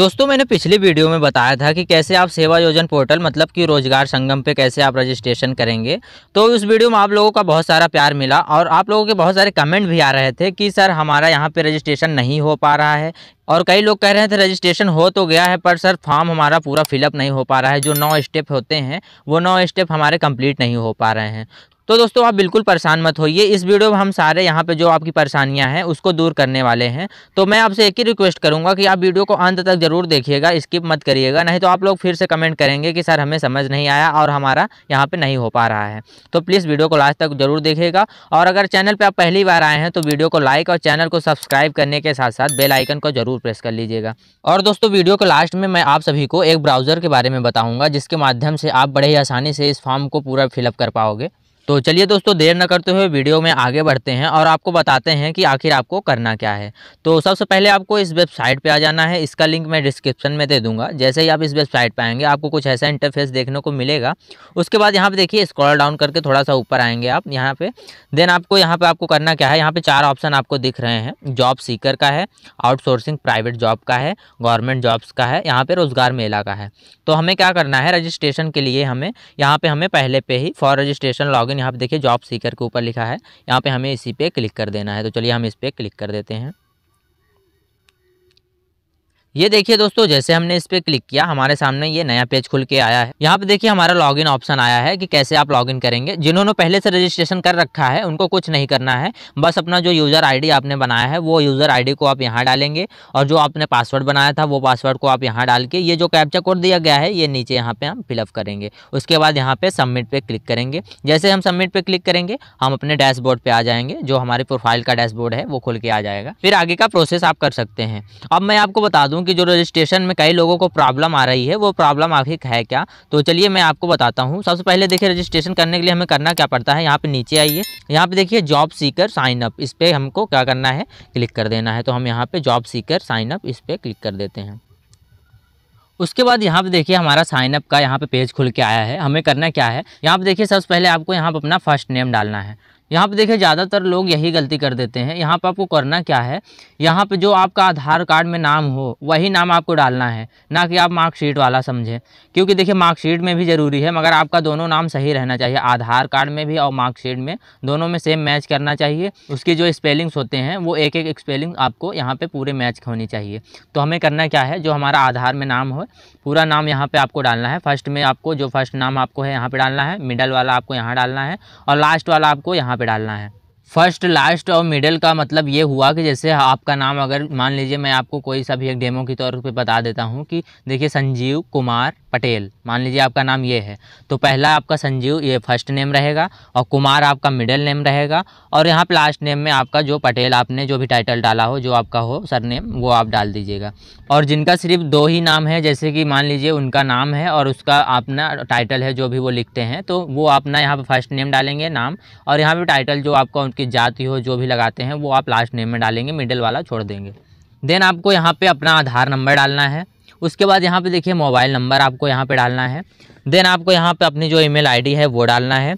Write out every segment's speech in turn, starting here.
दोस्तों मैंने पिछली वीडियो में बताया था कि कैसे आप सेवा योजन पोर्टल मतलब कि रोजगार संगम पे कैसे आप रजिस्ट्रेशन करेंगे तो उस वीडियो में आप लोगों का बहुत सारा प्यार मिला और आप लोगों के बहुत सारे कमेंट भी आ रहे थे कि सर हमारा यहाँ पे रजिस्ट्रेशन नहीं हो पा रहा है और कई लोग कह रहे थे रजिस्ट्रेशन हो तो गया है पर सर फॉर्म हमारा पूरा फिलअप नहीं हो पा रहा है जो नौ स्टेप होते हैं वो नौ स्टेप हमारे कंप्लीट नहीं हो पा रहे हैं तो दोस्तों आप बिल्कुल परेशान मत होइए इस वीडियो में हम सारे यहाँ पे जो आपकी परेशानियाँ हैं उसको दूर करने वाले हैं तो मैं आपसे एक ही रिक्वेस्ट करूँगा कि आप वीडियो को अंत तक जरूर देखिएगा स्किप मत करिएगा नहीं तो आप लोग फिर से कमेंट करेंगे कि सर हमें समझ नहीं आया और हमारा यहाँ पर नहीं हो पा रहा है तो प्लीज़ वीडियो को लास्ट तक जरूर देखिएगा और अगर चैनल पर आप पहली बार आए हैं तो वीडियो को लाइक और चैनल को सब्सक्राइब करने के साथ साथ बेल आइकन को जरूर प्रेस कर लीजिएगा और दोस्तों वीडियो के लास्ट में मैं आप सभी को एक ब्राउज़र के बारे में बताऊँगा जिसके माध्यम से आप बड़े ही आसानी से इस फॉर्म को पूरा फिलअप कर पाओगे तो चलिए दोस्तों देर न करते हुए वीडियो में आगे बढ़ते हैं और आपको बताते हैं कि आखिर आपको करना क्या है तो सबसे पहले आपको इस वेबसाइट पे आ जाना है इसका लिंक मैं डिस्क्रिप्शन में दे दूंगा जैसे ही आप इस वेबसाइट पे आएंगे आपको कुछ ऐसा इंटरफेस देखने को मिलेगा उसके बाद यहाँ पे देखिए स्क्रॉल डाउन करके थोड़ा सा ऊपर आएंगे आप यहाँ पर देन आपको यहाँ पर आपको करना क्या है यहाँ पर चार ऑप्शन आपको दिख रहे हैं जॉब सीकर का है आउटसोर्सिंग प्राइवेट जॉब का है गवर्नमेंट जॉब्स का है यहाँ पर रोज़गार मेला का है तो हमें क्या करना है रजिस्ट्रेशन के लिए हमें यहाँ पर हमें पहले पे ही फॉर रजिस्ट्रेशन लॉग लॉगिन यहाँ पे देखिए जॉब सीकर के ऊपर लिखा है यहाँ पे हमें इसी पे क्लिक कर देना है तो चलिए हम इस पर क्लिक कर देते हैं ये देखिए दोस्तों जैसे हमने इस पर क्लिक किया हमारे सामने ये नया पेज खुल के आया है यहाँ पे देखिए हमारा लॉगिन ऑप्शन आया है कि कैसे आप लॉगिन करेंगे जिन्होंने पहले से रजिस्ट्रेशन कर रखा है उनको कुछ नहीं करना है बस अपना जो यूज़र आईडी आपने बनाया है वो यूज़र आईडी को आप यहाँ डालेंगे और जो आपने पासवर्ड बनाया था वो पासवर्ड को आप यहाँ डाल के ये जो कैप्चा कोड दिया गया है ये नीचे यहाँ पर हम फिलअप करेंगे उसके बाद यहाँ पर सबमिट पर क्लिक करेंगे जैसे हम सबमिट पर क्लिक करेंगे हम अपने डैशबोर्ड पर आ जाएंगे जो हमारे प्रोफाइल का डैशबोर्ड है वो खुल के आ जाएगा फिर आगे का प्रोसेस आप कर सकते हैं अब मैं आपको बता दूँ क्योंकि जो रजिस्ट्रेशन में कई लोगों को प्रॉब्लम आ रही है वो प्रॉब्लम आखिर है क्या तो चलिए मैं आपको बताता हूँ सबसे पहले देखिए रजिस्ट्रेशन करने के लिए हमें करना क्या पड़ता है यहाँ पर नीचे आइए यहाँ पर देखिए जॉब सीकर साइन अप इस पर हमको क्या करना है क्लिक कर देना है तो हम यहाँ पर जॉब सीकर साइन अप इस पर क्लिक कर देते हैं उसके बाद यहाँ पे देखिए हमारा साइनअप का यहाँ पे पेज खुल के आया है हमें करना क्या है यहाँ पे देखिए सबसे पहले आपको यहाँ पे अपना फर्स्ट नेम डालना है यहाँ पे देखिए ज़्यादातर लोग यही गलती कर देते हैं यहाँ पे आपको करना क्या है यहाँ पे जो आपका आधार कार्ड में नाम हो वही नाम आपको डालना है ना कि आप मार्कशीट वाला समझें क्योंकि देखिए मार्कशीट में भी ज़रूरी है मगर आपका दोनों नाम सही रहना चाहिए आधार कार्ड में भी और मार्कशीट में दोनों में सेम मैच करना चाहिए उसकी जो स्पेलिंग्स होते हैं वो एक एक स्पेलिंग आपको यहाँ पर पूरे मैच होनी चाहिए तो हमें करना क्या है जो हमारा आधार में नाम हो पूरा नाम यहाँ पर आपको डालना है फर्स्ट में आपको जो फर्स्ट नाम आपको है यहाँ पर डालना है मिडल वाला आपको यहाँ डालना है और लास्ट वाला आपको यहाँ पे डालना है फर्स्ट लास्ट और मिडल का मतलब ये हुआ कि जैसे आपका नाम अगर मान लीजिए मैं आपको कोई सा भी एक डेमो के तौर पे बता देता हूँ कि देखिए संजीव कुमार पटेल मान लीजिए आपका नाम ये है तो पहला आपका संजीव ये फर्स्ट नेम रहेगा और कुमार आपका मिडल नेम रहेगा और यहाँ पर लास्ट नेम में आपका जो पटेल आपने जो भी टाइटल डाला हो जो आपका हो सर नेम वो आप डाल दीजिएगा और जिनका सिर्फ दो ही नाम है जैसे कि मान लीजिए उनका नाम है और उसका अपना टाइटल है जो भी वो लिखते हैं तो वो अपना यहाँ पर फर्स्ट नेम डालेंगे नाम और यहाँ पर टाइटल जो आपका उनके आपकी जाति हो जो भी लगाते हैं वो आप लास्ट नेम में डालेंगे मिडिल वाला छोड़ देंगे देन आपको यहाँ पे अपना आधार नंबर डालना है उसके बाद यहाँ पे देखिए मोबाइल नंबर आपको यहाँ पे डालना है देन आपको यहाँ पे अपनी जो ईमेल आईडी है वो डालना है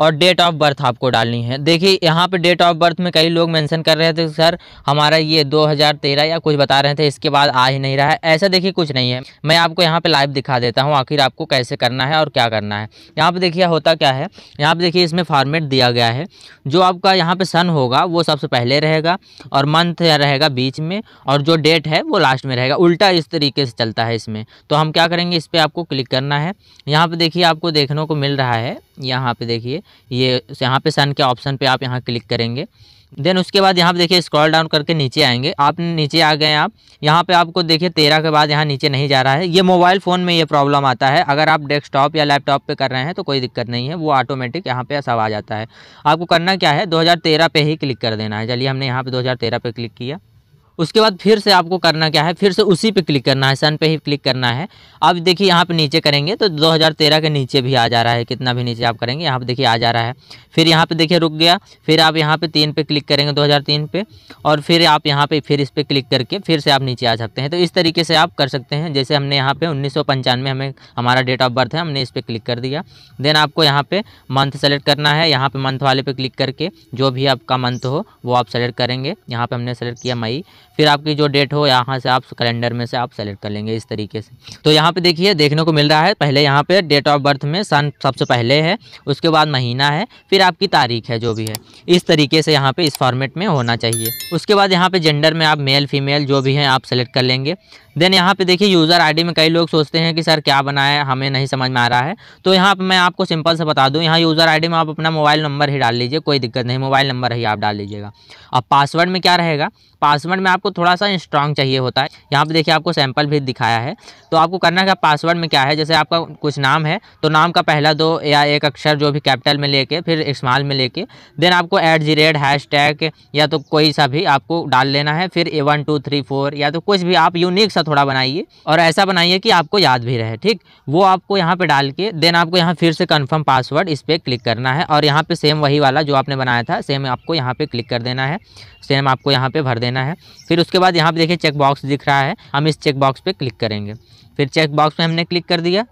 और डेट ऑफ बर्थ आपको डालनी है देखिए यहाँ पे डेट ऑफ बर्थ में कई लोग मेंशन कर रहे थे सर हमारा ये 2013 या कुछ बता रहे थे इसके बाद आ ही नहीं रहा है ऐसा देखिए कुछ नहीं है मैं आपको यहाँ पे लाइव दिखा देता हूँ आखिर आपको कैसे करना है और क्या करना है यहाँ पर देखिए होता क्या है यहाँ पर देखिए इसमें फॉर्मेट दिया गया है जो आपका यहाँ पर सन होगा वो सबसे पहले रहेगा और मंथ रहेगा बीच में और जो डेट है वो लास्ट में रहेगा उल्टा इस तरीके से चलता है इसमें तो हम क्या करेंगे इस पर आपको क्लिक करना है यहाँ पर देखिए आपको देखने को मिल रहा है यहाँ पे देखिए ये यहाँ पे सन के ऑप्शन पे आप यहाँ क्लिक करेंगे देन उसके बाद यहाँ पे देखिए स्क्रॉल डाउन करके नीचे आएंगे आप नीचे आ गए आप यहाँ पे आपको देखिए तेरह के बाद यहाँ नीचे नहीं जा रहा है ये मोबाइल फ़ोन में ये प्रॉब्लम आता है अगर आप डेस्कटॉप या लैपटॉप पे कर रहे हैं तो कोई दिक्कत नहीं है वो ऑटोमेटिक यहाँ पे सब आ जाता है आपको करना क्या है तेरह पे ही क्लिक कर देना है चलिए हमने यहाँ हज़ार तेरह पे क्लिक किया उसके बाद फिर से आपको करना क्या है फिर से उसी पे क्लिक करना है सन पे ही क्लिक करना है अब देखिए यहाँ पे नीचे करेंगे तो 2013 के नीचे भी आ जा रहा है कितना भी नीचे आप करेंगे यहाँ पे देखिए आ जा रहा है फिर यहाँ पे देखिए रुक गया फिर आप यहाँ पे तीन पे क्लिक करेंगे 2003 पे और फिर आप यहाँ पे फिर इस पर क्लिक करके फिर से आप नीचे आ सकते हैं तो इस तरीके से आप कर सकते हैं जैसे हमने यहाँ पर उन्नीस हमें हमारा डेट ऑफ बर्थ है हमने इस पर क्लिक कर दिया देन आपको यहाँ पर मंथ सेलेक्ट करना है यहाँ पर मंथ वाले पे क्लिक करके जो भी आपका मंथ हो वो आप सेलेक्ट करेंगे यहाँ पर हमने सेलेक्ट किया मई फिर आपकी जो डेट हो यहाँ से आप कैलेंडर में से आप सेलेक्ट कर लेंगे इस तरीके से तो यहाँ पे देखिए देखने को मिल रहा है पहले यहाँ पे डेट ऑफ बर्थ में सन सबसे पहले है उसके बाद महीना है फिर आपकी तारीख है जो भी है इस तरीके से यहाँ पे इस फॉर्मेट में होना चाहिए उसके बाद यहाँ पे जेंडर में आप मेल फीमेल जो भी हैं आप सेलेक्ट कर लेंगे देन यहाँ पे देखिए यूज़र आईडी में कई लोग सोचते हैं कि सर क्या बना है हमें नहीं समझ में आ रहा है तो यहाँ पे मैं आपको सिंपल से बता दूँ यहाँ यूज़र आईडी में आप अपना मोबाइल नंबर ही डाल लीजिए कोई दिक्कत नहीं मोबाइल नंबर ही आप डाल लीजिएगा अब पासवर्ड में क्या रहेगा पासवर्ड में आपको आपको थोड़ा सा स्ट्रांग चाहिए होता है यहाँ पर देखिए आपको सैम्पल भी दिखाया है तो आपको करना क्या पासवर्ड में क्या है जैसे आपका कुछ नाम है तो नाम का पहला दो या एक अक्षर जो भी कैपिटल में लेके फिर इस्माल में लेके देन आपको at G red hashtag या तो कोई सा भी आपको डाल लेना है फिर A one two three four या तो कुछ भी आप यूनिक सा थोड़ा बनाइए और ऐसा बनाइए कि आपको याद भी रहे ठीक वो आपको यहाँ पे डाल के देन आपको यहाँ फिर से कन्फर्म पासवर्ड इस पर क्लिक करना है और यहाँ पे सेम वही वाला जो आपने बनाया था सेम आपको यहाँ पे क्लिक कर देना है सेम आपको यहाँ पे भर देना है फिर उसके बाद यहाँ पर देखिए चेक बॉक्स दिख रहा है हम इस चेक बॉक्स क्लिक करेंगे फिर चेक बॉक्स में हमने क्लिक कर दिया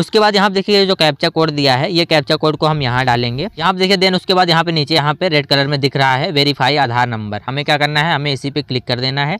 उसके बाद यहाँ पर देखिए जो कैप्चा कोड दिया है ये कैप्चा कोड को हम यहाँ डालेंगे यहाँ पर देखिए देन उसके बाद यहाँ पे नीचे यहाँ पे रेड कलर में दिख रहा है वेरीफाई आधार नंबर हमें क्या करना है हमें इसी पे क्लिक कर देना है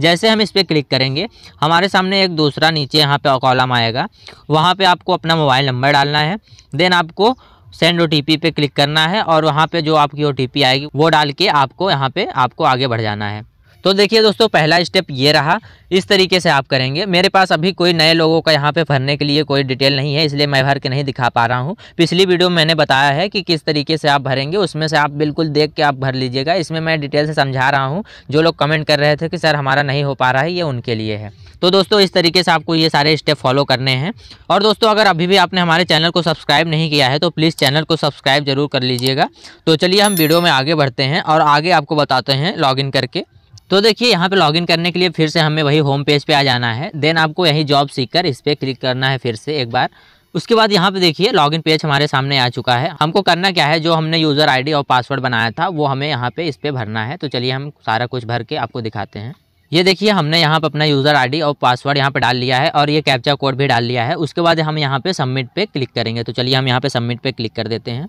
जैसे हम इस पर क्लिक करेंगे हमारे सामने एक दूसरा नीचे यहाँ पर कॉलम आएगा वहाँ पर आपको अपना मोबाइल नंबर डालना है देन आपको सेंड ओ टी पे क्लिक करना है और वहाँ पर जो आपकी ओ आएगी वो डाल के आपको यहाँ पर आपको आगे बढ़ जाना है तो देखिए दोस्तों पहला स्टेप ये रहा इस तरीके से आप करेंगे मेरे पास अभी कोई नए लोगों का यहाँ पे भरने के लिए कोई डिटेल नहीं है इसलिए मैं भर के नहीं दिखा पा रहा हूँ पिछली वीडियो में मैंने बताया है कि किस तरीके से आप भरेंगे उसमें से आप बिल्कुल देख के आप भर लीजिएगा इसमें मैं डिटेल से समझा रहा हूँ जो लोग कमेंट कर रहे थे कि सर हमारा नहीं हो पा रहा है ये उनके लिए है तो दोस्तों इस तरीके से आपको ये सारे स्टेप फॉलो करने हैं और दोस्तों अगर अभी भी आपने हमारे चैनल को सब्सक्राइब नहीं किया है तो प्लीज़ चैनल को सब्सक्राइब जरूर कर लीजिएगा तो चलिए हम वीडियो में आगे बढ़ते हैं और आगे आपको बताते हैं लॉग करके तो देखिए यहाँ पे लॉगिन करने के लिए फिर से हमें वही होम पेज पे आ जाना है देन आपको यही जॉब सीकर इस पर क्लिक करना है फिर से एक बार उसके बाद यहाँ पे देखिए लॉगिन पेज हमारे सामने आ चुका है हमको करना क्या है जो हमने यूज़र आईडी और पासवर्ड बनाया था वो हमें यहाँ पे इस पर भरना है तो चलिए हम सारा कुछ भर के आपको दिखाते हैं ये देखिए हमने यहाँ पर अपना यूज़र आई और पासवर्ड यहाँ पर डाल लिया है और ये कैप्चा कोड भी डाल लिया है उसके बाद हम यहाँ पर सबमिट पर क्लिक करेंगे तो चलिए हम यहाँ पर सबमिट पर क्लिक कर देते हैं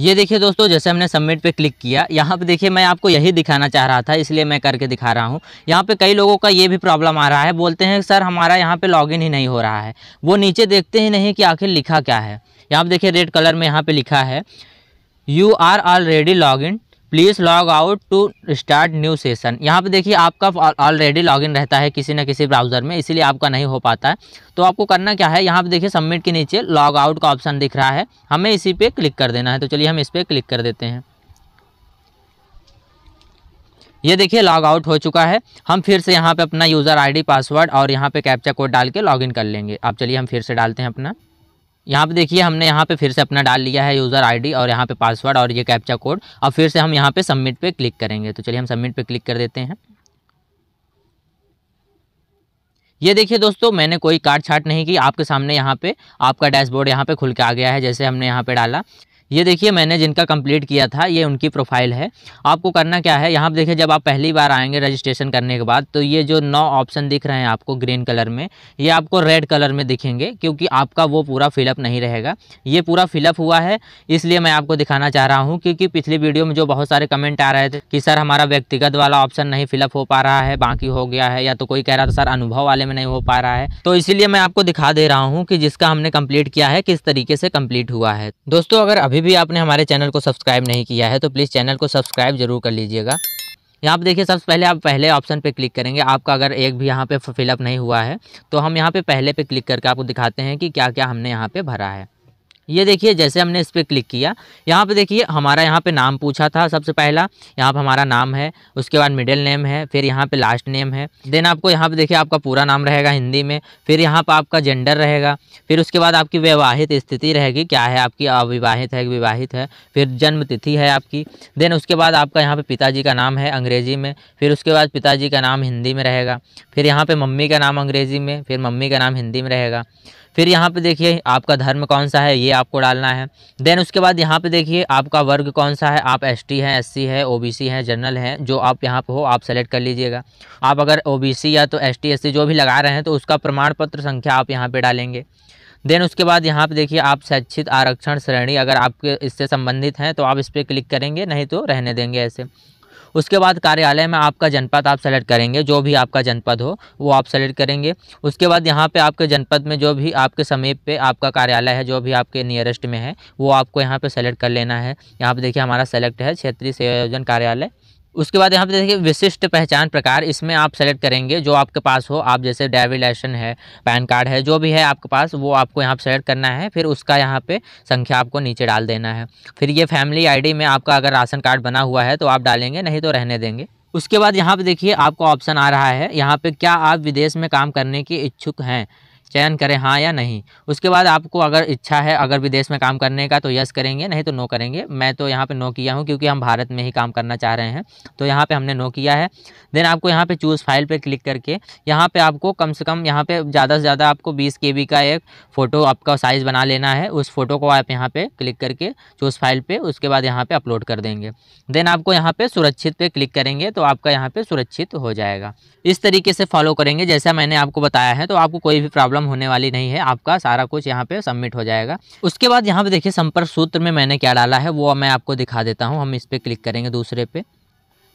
ये देखिए दोस्तों जैसे हमने सबमिट पे क्लिक किया यहाँ पे देखिए मैं आपको यही दिखाना चाह रहा था इसलिए मैं करके दिखा रहा हूँ यहाँ पे कई लोगों का ये भी प्रॉब्लम आ रहा है बोलते हैं सर हमारा यहाँ पे लॉगिन ही नहीं हो रहा है वो नीचे देखते ही नहीं कि आखिर लिखा क्या है यहाँ पे देखिए रेड कलर में यहाँ पर लिखा है you are already log in please log out to start new session यहाँ पे देखिए आपका ऑलरेडी लॉगिन रहता है किसी न किसी ब्राउज़र में इसीलिए आपका नहीं हो पाता है तो आपको करना क्या है यहाँ पे देखिए सबमिट के नीचे लॉग आउट का ऑप्शन दिख रहा है हमें इसी पे क्लिक कर देना है तो चलिए हम इस पर क्लिक कर देते हैं ये देखिए लॉग आउट हो चुका है हम फिर से यहाँ पर अपना यूज़र आई पासवर्ड और यहाँ पर कैप्चा कोड डाल के लॉगिन कर लेंगे आप चलिए हम फिर से डालते हैं अपना यहाँ पे देखिए हमने यहाँ पे फिर से अपना डाल लिया है यूज़र आईडी और यहाँ पे पासवर्ड और ये कैप्चा कोड अब फिर से हम यहाँ पे सबमिट पे क्लिक करेंगे तो चलिए हम सबमिट पे क्लिक कर देते हैं ये देखिए दोस्तों मैंने कोई काट छाट नहीं की आपके सामने यहाँ पे आपका डैशबोर्ड यहाँ पे खुल के आ गया है जैसे हमने यहाँ पे डाला ये देखिए मैंने जिनका कंप्लीट किया था ये उनकी प्रोफाइल है आपको करना क्या है यहाँ पर देखिए जब आप पहली बार आएंगे रजिस्ट्रेशन करने के बाद तो ये जो नौ ऑप्शन दिख रहे हैं आपको ग्रीन कलर में ये आपको रेड कलर में दिखेंगे क्योंकि आपका वो पूरा फिलअप नहीं रहेगा ये पूरा फिलअप हुआ है इसलिए मैं आपको दिखाना चाह रहा हूँ क्योंकि पिछली वीडियो में जो बहुत सारे कमेंट आ रहे थे कि सर हमारा व्यक्तिगत वाला ऑप्शन नहीं फिलअप हो पा रहा है बाकी हो गया है या तो कोई कह रहा था सर अनुभव वाले में नहीं हो पा रहा है तो इसीलिए मैं आपको दिखा दे रहा हूँ कि जिसका हमने कम्प्लीट किया है किस तरीके से कम्प्लीट हुआ है दोस्तों अगर अभी अभी भी आपने हमारे चैनल को सब्सक्राइब नहीं किया है तो प्लीज़ चैनल को सब्सक्राइब जरूर कर लीजिएगा यहाँ पर देखिए सबसे पहले आप पहले ऑप्शन पे क्लिक करेंगे आपका अगर एक भी यहाँ पे फिलअप नहीं हुआ है तो हम यहाँ पे पहले पे क्लिक करके आपको दिखाते हैं कि क्या क्या हमने यहाँ पे भरा है ये देखिए जैसे हमने इस पर क्लिक किया यहाँ पे देखिए हमारा यहाँ पे नाम पूछा था सबसे पहला यहाँ पे हमारा नाम है उसके बाद मिडिल नेम है फिर यहाँ पे लास्ट नेम है देन आपको यहाँ पे देखिए आपका पूरा नाम रहेगा हिंदी में फिर यहाँ पे आपका जेंडर रहेगा फिर उसके बाद आपकी वैवाहित स्थिति रहेगी क्या है आपकी अविवाहित है विवाहित है फिर जन्म तिथि है आपकी देन उसके बाद आपका यहाँ पर पिताजी का नाम है अंग्रेजी में फिर उसके बाद पिताजी का नाम हिंदी में रहेगा फिर यहाँ पर मम्मी का नाम अंग्रेजी में फिर मम्मी का नाम हिंदी में रहेगा फिर यहाँ पे देखिए आपका धर्म कौन सा है ये आपको डालना है देन उसके बाद यहाँ पे देखिए आपका वर्ग कौन सा है आप एस टी हैं एस सी है ओ बी सी हैं जनरल हैं जो आप यहाँ पे हो आप सेलेक्ट कर लीजिएगा आप अगर ओ बी सी या तो एस टी एस सी जो भी लगा रहे हैं तो उसका प्रमाण पत्र संख्या आप यहाँ पर डालेंगे देन उसके बाद यहाँ पे देखिए आप शैक्षित आरक्षण श्रेणी अगर आपके इससे संबंधित हैं तो आप इस पर क्लिक करेंगे नहीं तो रहने देंगे ऐसे उसके बाद कार्यालय में आपका जनपद आप सेलेक्ट करेंगे जो भी आपका जनपद हो वो आप सेलेक्ट करेंगे उसके बाद यहाँ पे आपके जनपद में जो भी आपके समीप पे आपका कार्यालय है जो भी आपके नियरेस्ट में है वो आपको यहाँ पे सेलेक्ट कर लेना है यहाँ पे देखिए हमारा सेलेक्ट है क्षेत्रीय संयोजन कार्यालय उसके बाद यहाँ पे देखिए विशिष्ट पहचान प्रकार इसमें आप सेलेक्ट करेंगे जो आपके पास हो आप जैसे ड्राइविंग लाइसेंस है पैन कार्ड है जो भी है आपके पास वो आपको यहाँ पर सेलेक्ट करना है फिर उसका यहाँ पे संख्या आपको नीचे डाल देना है फिर ये फैमिली आईडी में आपका अगर राशन कार्ड बना हुआ है तो आप डालेंगे नहीं तो रहने देंगे उसके बाद यहाँ पे देखिए आपको ऑप्शन आ रहा है यहाँ पे क्या आप विदेश में काम करने के इच्छुक हैं चयन करें हाँ या नहीं उसके बाद आपको अगर इच्छा है अगर विदेश में काम करने का तो यस करेंगे नहीं तो नो करेंगे मैं तो यहाँ पे नो किया हूँ क्योंकि हम भारत में ही काम करना चाह रहे हैं तो यहाँ पे हमने नो किया है देन आपको यहाँ पे चूज़ फाइल पे क्लिक करके यहाँ पे आपको कम से कम यहाँ पे ज़्यादा से ज़्यादा आपको बीस के का एक फ़ोटो आपका साइज़ बना लेना है उस फोटो को आप यहाँ पर क्लिक करके चूज़ फाइल पर उसके बाद यहाँ पर अपलोड कर देंगे देन आपको यहाँ पर सुरक्षित पर क्लिक करेंगे तो आपका यहाँ पर सुरक्षित हो जाएगा इस तरीके से फॉलो करेंगे जैसा मैंने आपको बताया है तो आपको कोई भी प्रॉब्लम प्रॉब्लम होने वाली नहीं है आपका सारा कुछ यहाँ पे सबमिट हो जाएगा उसके बाद यहाँ पे देखिए संपर्क सूत्र में मैंने क्या डाला है वो मैं आपको दिखा देता हूँ हम इस पर क्लिक करेंगे दूसरे पे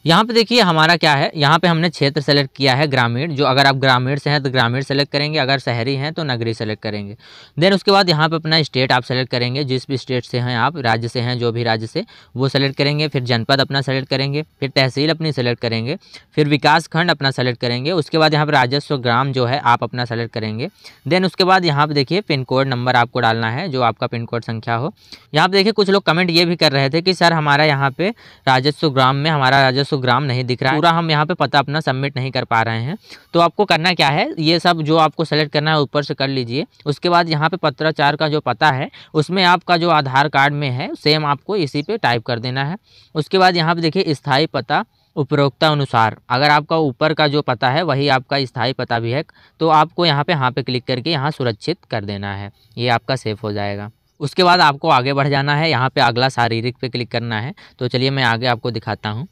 यहाँ पे देखिए हमारा क्या है यहाँ पे हमने क्षेत्र सेलेक्ट किया है ग्रामीण जो अगर आप ग्रामीण से हैं तो ग्रामीण सेलेक्ट करेंगे अगर शहरी हैं तो नगरी सेलेक्ट करेंगे देन उसके बाद यहाँ पे अपना स्टेट आप सेलेक्ट करेंगे जिस भी स्टेट से हैं आप राज्य से हैं जो भी राज्य से वो सेलेक्ट करेंगे फिर जनपद अपना सेलेक्ट करेंगे फिर तहसील अपनी सेलेक्ट करेंगे फिर विकास खंड अपना सेलेक्ट करेंगे उसके बाद यहाँ पर राजस्व ग्राम जो है आप अपना सेलेक्ट करेंगे देन उसके बाद यहाँ पर देखिए पिन कोड नंबर आपको डालना है जो आपका पिन कोड संख्या हो यहाँ पर देखिए कुछ लोग कमेंट ये भी कर रहे थे कि सर हमारा यहाँ पर राजस्व ग्राम में हमारा राजस्व सौ ग्राम नहीं दिख रहा है पूरा हम यहाँ पे पता अपना सबमिट नहीं कर पा रहे हैं तो आपको करना क्या है ये सब जो आपको सेलेक्ट करना है ऊपर से कर लीजिए उसके बाद यहाँ पे पत्राचार का जो पता है उसमें आपका जो आधार कार्ड में है सेम आपको इसी पे टाइप कर देना है उसके बाद यहाँ पे देखिए स्थायी पता उपरोक्ता अनुसार अगर आपका ऊपर का जो पता है वही आपका स्थायी पता भी है तो आपको यहाँ पे हाँ पे क्लिक करके यहाँ सुरक्षित कर देना है ये आपका सेफ हो जाएगा उसके बाद आपको आगे बढ़ जाना है यहाँ पे अगला शारीरिक पे क्लिक करना है तो चलिए मैं आगे आपको दिखाता हूँ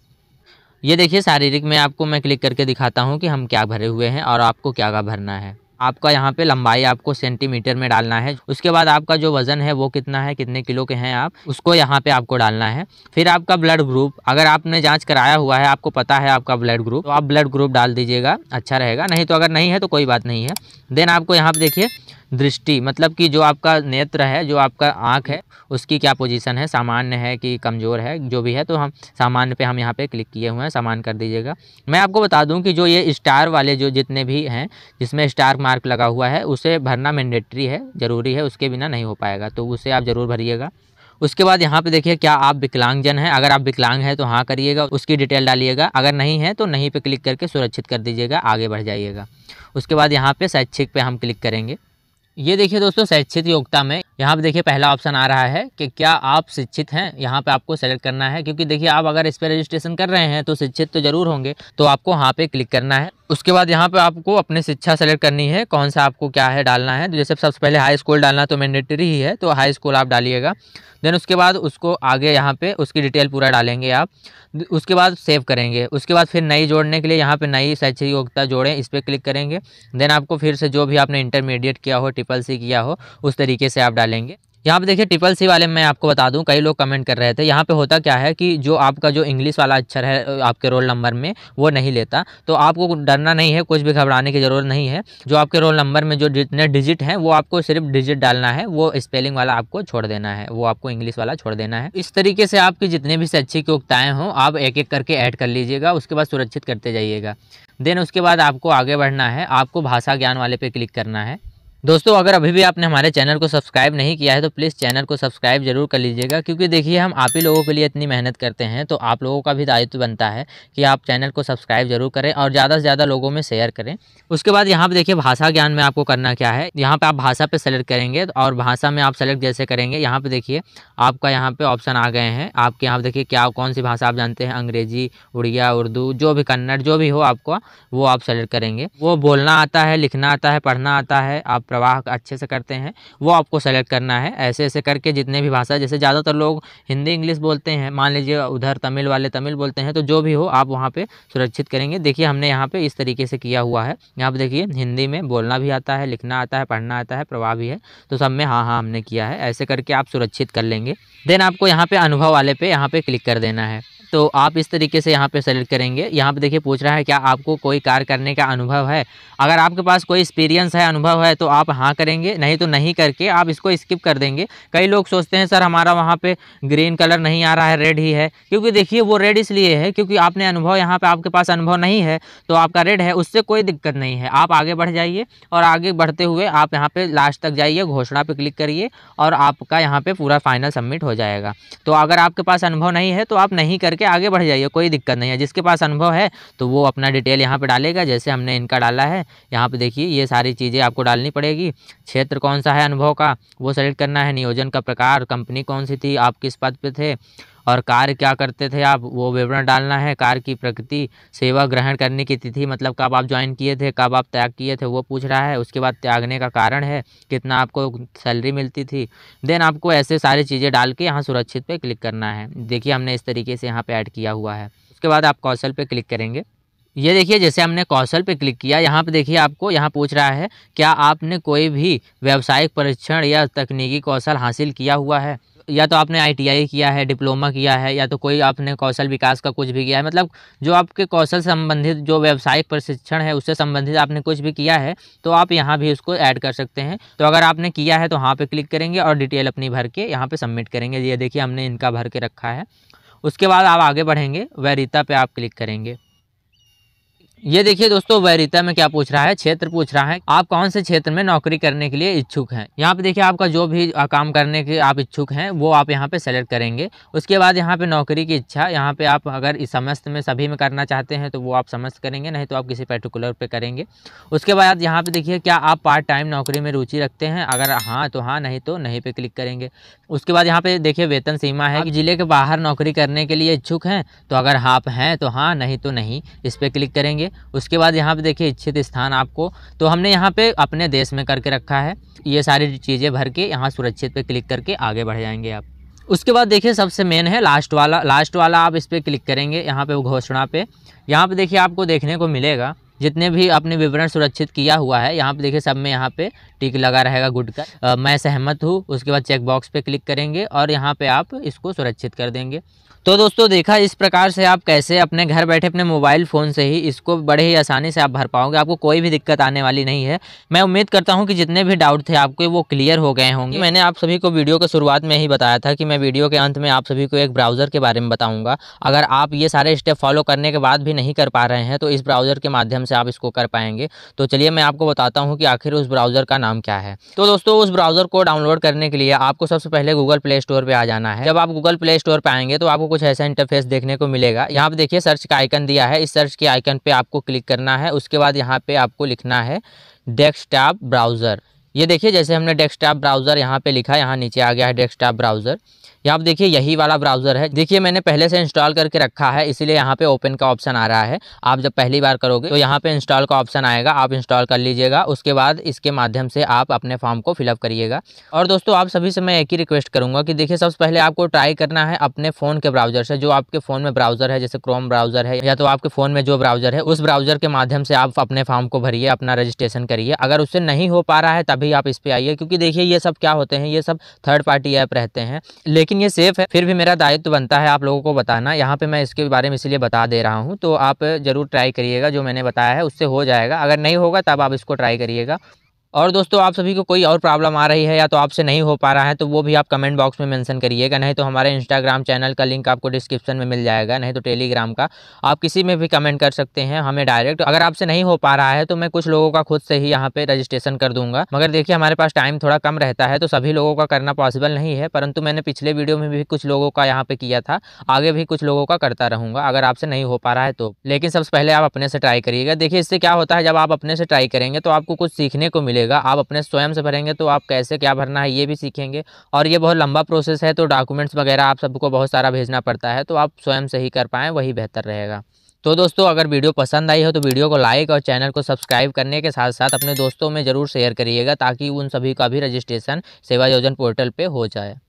ये देखिए शारीरिक में आपको मैं क्लिक करके दिखाता हूँ कि हम क्या भरे हुए हैं और आपको क्या क्या भरना है आपका यहाँ पे लंबाई आपको सेंटीमीटर में डालना है उसके बाद आपका जो वज़न है वो कितना है कितने किलो के हैं आप उसको यहाँ पे आपको डालना है फिर आपका ब्लड ग्रुप अगर आपने जांच कराया हुआ है आपको पता है आपका ब्लड ग्रुप तो आप ब्लड ग्रुप डाल दीजिएगा अच्छा रहेगा नहीं तो अगर नहीं है तो कोई बात नहीं है देन आपको यहाँ पर देखिए दृष्टि मतलब कि जो आपका नेत्र है जो आपका आँख है उसकी क्या पोजीशन है सामान्य है कि कमज़ोर है जो भी है तो हम सामान्य पे हम यहाँ पे क्लिक किए हुए हैं सामान कर दीजिएगा मैं आपको बता दूँ कि जो ये स्टार वाले जो जितने भी हैं जिसमें स्टार मार्क लगा हुआ है उसे भरना मैंडेटरी है ज़रूरी है उसके बिना नहीं हो पाएगा तो उसे आप ज़रूर भरिएगा उसके बाद यहाँ पे देखिए क्या आप विकलांग जन हैं अगर आप विकलांग हैं तो हाँ करिएगा उसकी डिटेल डालिएगा अगर नहीं है तो नहीं पे क्लिक करके सुरक्षित कर दीजिएगा आगे बढ़ जाइएगा उसके बाद यहाँ पे शैक्षिक पे हम क्लिक करेंगे ये देखिए दोस्तों शैक्षित योग्यता में यहाँ पे देखिए पहला ऑप्शन आ रहा है कि क्या आप शिक्षित हैं यहाँ पे आपको सेलेक्ट करना है क्योंकि देखिए आप अगर इस पर रजिस्ट्रेशन कर रहे हैं तो शिक्षित तो जरूर होंगे तो आपको यहाँ पे क्लिक करना है उसके बाद यहाँ पे आपको अपने शिक्षा सेलेक्ट करनी है कौन सा आपको क्या है डालना है तो जैसे सबसे पहले हाई स्कूल डालना तो मैंडेटरी ही है तो हाई स्कूल आप डालिएगा देन उसके बाद उसको आगे यहाँ पे उसकी डिटेल पूरा डालेंगे आप उसके बाद सेव करेंगे उसके बाद फिर नई जोड़ने के लिए यहाँ पे नई शैक्षणिक योग्यता जोड़ें इस पर क्लिक करेंगे देन आपको फिर से जो भी आपने इंटरमीडिएट किया हो ट्रिपल सी किया हो उस तरीके से आप डालेंगे यहाँ पे देखिए ट्रिपल सी वाले मैं आपको बता दूँ कई लोग कमेंट कर रहे थे यहाँ पे होता क्या है कि जो आपका जो इंग्लिश वाला अक्षर है आपके रोल नंबर में वो नहीं लेता तो आपको डरना नहीं है कुछ भी घबराने की ज़रूरत नहीं है जो आपके रोल नंबर में जो जितने डिजिट हैं वो आपको सिर्फ डिजिट डालना है वो स्पेलिंग वाला आपको छोड़ देना है वो आपको इंग्लिश वाला छोड़ देना है इस तरीके से आपकी जितने भी शैक्षिक की हों आप एक एक करके ऐड कर लीजिएगा उसके बाद सुरक्षित करते जाइएगा देन उसके बाद आपको आगे बढ़ना है आपको भाषा ज्ञान वाले पे क्लिक करना है दोस्तों अगर अभी भी आपने हमारे चैनल को सब्सक्राइब नहीं किया है तो प्लीज़ चैनल को सब्सक्राइब जरूर कर लीजिएगा क्योंकि देखिए हम आप ही लोगों के लिए इतनी मेहनत करते हैं तो आप लोगों का भी दायित्व बनता है कि आप चैनल को सब्सक्राइब जरूर करें और ज़्यादा से ज़्यादा लोगों में शेयर करें उसके बाद यहाँ पर देखिए भाषा ज्ञान में आपको करना क्या है यहाँ पर आप भाषा पर सेलेक्ट करेंगे और भाषा में आप सेलेक्ट जैसे करेंगे यहाँ पर देखिए आपका यहाँ पर ऑप्शन आ गए हैं आपके यहाँ पर देखिए क्या कौन सी भाषा आप जानते हैं अंग्रेजी उड़िया उर्दू जो भी कन्नड़ जो भी हो आपको वो आप सेलेक्ट करेंगे वो बोलना आता है लिखना आता है पढ़ना आता है आप प्रवाह अच्छे से करते हैं वो आपको सेलेक्ट करना है ऐसे ऐसे करके जितने भी भाषा जैसे ज़्यादातर लोग हिंदी इंग्लिश बोलते हैं मान लीजिए उधर तमिल वाले तमिल बोलते हैं तो जो भी हो आप वहाँ पर सुरक्षित करेंगे देखिए हमने यहाँ पर इस तरीके से किया हुआ है यहाँ पर देखिए हिंदी में बोलना भी आता है लिखना आता है पढ़ना आता है प्रवाह भी है तो सब में हाँ हाँ हमने किया है ऐसे करके आप सुरक्षित कर लेंगे देन आपको यहाँ पर अनुभव वाले पे यहाँ पे क्लिक कर देना है तो आप इस तरीके से यहाँ पे सेलेक्ट करेंगे यहाँ पे देखिए पूछ रहा है क्या आपको कोई कार करने का अनुभव है अगर आपके पास कोई एक्सपीरियंस है अनुभव है तो आप हाँ करेंगे नहीं तो नहीं करके आप इसको स्किप कर देंगे कई लोग सोचते हैं सर हमारा वहाँ पर ग्रीन कलर नहीं आ रहा है रेड ही है क्योंकि देखिए वो रेड इसलिए है क्योंकि आपने अनुभव यहाँ पर आपके पास अनुभव नहीं है तो आपका रेड है उससे कोई दिक्कत नहीं है आप आगे बढ़ जाइए और आगे बढ़ते हुए आप यहाँ पर लास्ट तक जाइए घोषणा पर क्लिक करिए और आपका यहाँ पर पूरा फाइनल सबमिट हो जाएगा तो अगर आपके पास अनुभव नहीं है तो आप नहीं करके करके आगे बढ़ जाइए कोई दिक्कत नहीं है जिसके पास अनुभव है तो वो अपना डिटेल यहाँ पर डालेगा जैसे हमने इनका डाला है यहाँ पर देखिए ये सारी चीज़ें आपको डालनी पड़ेगी क्षेत्र कौन सा है अनुभव का वो सेलेक्ट करना है नियोजन का प्रकार कंपनी कौन सी थी आप किस पद पर थे और कार्य क्या करते थे आप वो विवरण डालना है कार्य की प्रकृति सेवा ग्रहण करने की तिथि मतलब कब आप ज्वाइन किए थे कब आप त्याग किए थे वो पूछ रहा है उसके बाद त्यागने का कारण है कितना आपको सैलरी मिलती थी देन आपको ऐसे सारी चीज़ें डाल के यहाँ सुरक्षित पर क्लिक करना है देखिए हमने इस तरीके से यहाँ पर ऐड किया हुआ है उसके बाद आप कौशल पर क्लिक करेंगे ये देखिए जैसे हमने कौशल पे क्लिक किया यहाँ पे देखिए आपको यहाँ पूछ रहा है क्या आपने कोई भी व्यावसायिक परीक्षण या तकनीकी कौशल हासिल किया हुआ है या तो आपने आईटीआई किया है डिप्लोमा किया है या तो कोई आपने कौशल विकास का कुछ भी किया है मतलब जो आपके कौशल संबंधित जो व्यावसायिक प्रशिक्षण है उससे संबंधित आपने कुछ भी किया है तो आप यहाँ भी उसको ऐड कर सकते हैं तो अगर आपने किया है तो वहाँ पर क्लिक करेंगे और डिटेल अपनी भर के यहाँ पर सबमिट करेंगे ये देखिए हमने इनका भर के रखा है उसके बाद आप आगे बढ़ेंगे वैरिता पे आप क्लिक करेंगे ये देखिए दोस्तों वैरिता में क्या पूछ रहा है क्षेत्र पूछ रहा है आप कौन से क्षेत्र में नौकरी करने के लिए इच्छुक हैं यहाँ पे देखिए आपका जो भी काम करने के आप इच्छुक हैं वो आप यहाँ पे सेलेक्ट करेंगे उसके बाद यहाँ पे नौकरी की इच्छा यहाँ पे आप अगर इस समस्त में सभी में करना चाहते हैं तो वो आप समस्त करेंगे नहीं तो आप किसी पर्टिकुलर पर करेंगे उसके बाद यहाँ पर देखिए क्या आप पार्ट टाइम नौकरी में रुचि रखते हैं अगर हाँ तो हाँ नहीं तो नहीं पे क्लिक करेंगे उसके बाद यहाँ पे देखिए वेतन सीमा है कि जिले के बाहर नौकरी करने के लिए इच्छुक हैं तो अगर आप हैं तो हाँ नहीं तो नहीं इस पर क्लिक करेंगे उसके बाद यहाँ पे देखिए इच्छित स्थान आपको तो हमने यहाँ पे अपने देश में करके रखा है ये सारी चीज़ें भर के यहाँ सुरक्षित पे क्लिक करके आगे बढ़ जाएंगे आप उसके बाद देखिए सबसे मेन है लास्ट वाला लास्ट वाला आप इस पर क्लिक करेंगे यहाँ पर घोषणा पे यहाँ पर देखिए आपको देखने को मिलेगा जितने भी आपने विवरण सुरक्षित किया हुआ है यहाँ पे देखिए सब में यहाँ पे टिक लगा रहेगा गुड का मैं सहमत हूँ उसके बाद चेक बॉक्स पे क्लिक करेंगे और यहाँ पे आप इसको सुरक्षित कर देंगे तो दोस्तों देखा इस प्रकार से आप कैसे अपने घर बैठे अपने मोबाइल फ़ोन से ही इसको बड़े ही आसानी से आप भर पाओगे आपको कोई भी दिक्कत आने वाली नहीं है मैं उम्मीद करता हूँ कि जितने भी डाउट थे आपके वो क्लियर हो गए होंगे मैंने आप सभी को वीडियो के शुरुआत में ही बताया था कि मैं वीडियो के अंत में आप सभी को एक ब्राउज़र के बारे में बताऊँगा अगर आप ये सारे स्टेप फॉलो करने के बाद भी नहीं कर पा रहे हैं तो इस ब्राउज़र के माध्यम से आप इसको कर पाएंगे तो चलिए मैं आपको बताता हूँ कि आखिर उस ब्राउज़र का नाम क्या है तो दोस्तों उस ब्राउज़र को डाउनलोड करने के लिए आपको सबसे पहले गूगल प्ले स्टोर पर आ जाना है जब आप गूगल प्ले स्टोर पर आएंगे तो आपको कुछ ऐसा इंटरफेस देखने को मिलेगा यहाँ पे देखिए सर्च का आइकन दिया है इस सर्च के आइकन पे आपको क्लिक करना है उसके बाद यहाँ पे आपको लिखना है डेस्कटॉप ब्राउज़र ये देखिए जैसे हमने डेस्कटॉप ब्राउज़र यहाँ पे लिखा यहाँ नीचे आ गया है डेस्कटॉप ब्राउज़र यहाँ आप देखिए यही वाला ब्राउज़र है देखिए मैंने पहले से इंस्टॉल करके रखा है इसीलिए यहाँ पे ओपन का ऑप्शन आ रहा है आप जब पहली बार करोगे तो यहाँ पे इंस्टॉल का ऑप्शन आएगा आप इंस्टॉल कर लीजिएगा उसके बाद इसके माध्यम से आप अपने फॉर्म को फिलअप करिएगा और दोस्तों आप सभी से मैं एक ही रिक्वेस्ट करूँगा कि देखिए सबसे पहले आपको ट्राई करना है अपने फ़ोन के ब्राउज़र से जो आपके फ़ोन में ब्राउज़र है जैसे क्रोम ब्राउज़र है या तो आपके फ़ोन में जो ब्राउज़र है उस ब्राउज़र के माध्यम से आप अपने फॉर्म को भरिए अपना रजिस्ट्रेशन करिए अगर उससे नहीं हो पा रहा है तभी आप इस पर आइए क्योंकि देखिए ये सब क्या होते हैं ये सब थर्ड पार्टी ऐप रहते हैं लेकिन ये सेफ है फिर भी मेरा दायित्व बनता है आप लोगों को बताना यहाँ पे मैं इसके बारे में इसलिए बता दे रहा हूँ तो आप ज़रूर ट्राई करिएगा जो मैंने बताया है उससे हो जाएगा अगर नहीं होगा तब आप इसको ट्राई करिएगा और दोस्तों आप सभी को कोई और प्रॉब्लम आ रही है या तो आपसे नहीं हो पा रहा है तो वो भी आप कमेंट बॉक्स में मेंशन करिएगा नहीं तो हमारे इंस्टाग्राम चैनल का लिंक आपको डिस्क्रिप्शन में मिल जाएगा नहीं तो टेलीग्राम का आप किसी में भी कमेंट कर सकते हैं हमें डायरेक्ट अगर आपसे नहीं हो पा रहा है तो मैं कुछ लोगों का खुद से ही यहाँ पे रजिस्ट्रेशन कर दूंगा मगर देखिए हमारे पास टाइम थोड़ा कम रहता है तो सभी लोगों का करना पॉसिबल नहीं है परंतु मैंने पिछले वीडियो में भी कुछ लोगों का यहाँ पे किया था आगे भी कुछ लोगों का करता रहूँगा अगर आपसे नहीं हो पा रहा है तो लेकिन सबसे पहले आप अपने से ट्राई करिएगा देखिए इससे क्या होता है जब आप अपने से ट्राई करेंगे तो आपको कुछ सीखने को मिले मिलेगा आप अपने स्वयं से भरेंगे तो आप कैसे क्या भरना है ये भी सीखेंगे और ये बहुत लंबा प्रोसेस है तो डॉक्यूमेंट्स वगैरह आप सबको बहुत सारा भेजना पड़ता है तो आप स्वयं से ही कर पाएँ वही बेहतर रहेगा तो दोस्तों अगर वीडियो पसंद आई हो तो वीडियो को लाइक और चैनल को सब्सक्राइब करने के साथ साथ अपने दोस्तों में ज़रूर शेयर करिएगा ताकि उन सभी का भी रजिस्ट्रेशन सेवा योजन पोर्टल पर हो जाए